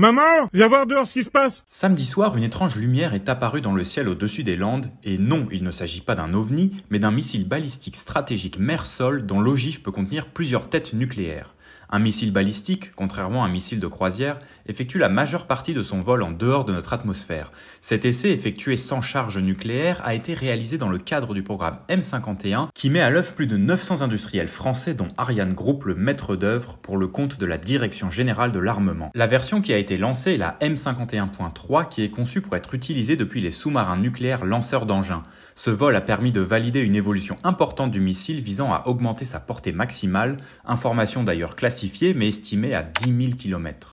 Maman, viens voir dehors ce qui se passe Samedi soir, une étrange lumière est apparue dans le ciel au-dessus des Landes, et non, il ne s'agit pas d'un ovni, mais d'un missile balistique stratégique mer-sol dont l'ogive peut contenir plusieurs têtes nucléaires. Un missile balistique, contrairement à un missile de croisière, effectue la majeure partie de son vol en dehors de notre atmosphère. Cet essai effectué sans charge nucléaire a été réalisé dans le cadre du programme M51 qui met à l'œuvre plus de 900 industriels français dont Ariane Group le maître d'œuvre pour le compte de la Direction générale de l'armement. La version qui a été été lancée la M51.3 qui est conçue pour être utilisée depuis les sous-marins nucléaires lanceurs d'engins. Ce vol a permis de valider une évolution importante du missile visant à augmenter sa portée maximale, information d'ailleurs classifiée mais estimée à 10 000 km.